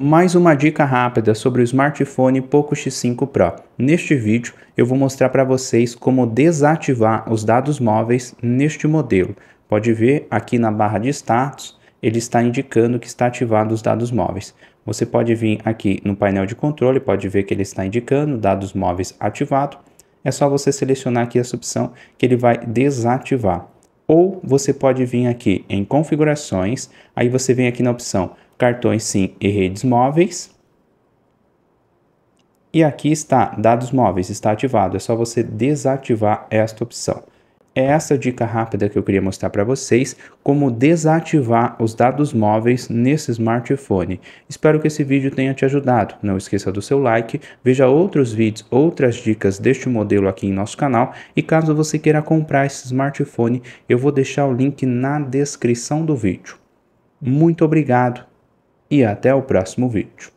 Mais uma dica rápida sobre o smartphone Poco X5 Pro. Neste vídeo eu vou mostrar para vocês como desativar os dados móveis neste modelo. Pode ver aqui na barra de status, ele está indicando que está ativado os dados móveis. Você pode vir aqui no painel de controle, pode ver que ele está indicando dados móveis ativado. É só você selecionar aqui essa opção que ele vai desativar. Ou você pode vir aqui em configurações, aí você vem aqui na opção cartões sim e redes móveis. E aqui está dados móveis, está ativado, é só você desativar esta opção é essa dica rápida que eu queria mostrar para vocês como desativar os dados móveis nesse smartphone. Espero que esse vídeo tenha te ajudado. Não esqueça do seu like, veja outros vídeos, outras dicas deste modelo aqui em nosso canal e caso você queira comprar esse smartphone, eu vou deixar o link na descrição do vídeo. Muito obrigado e até o próximo vídeo.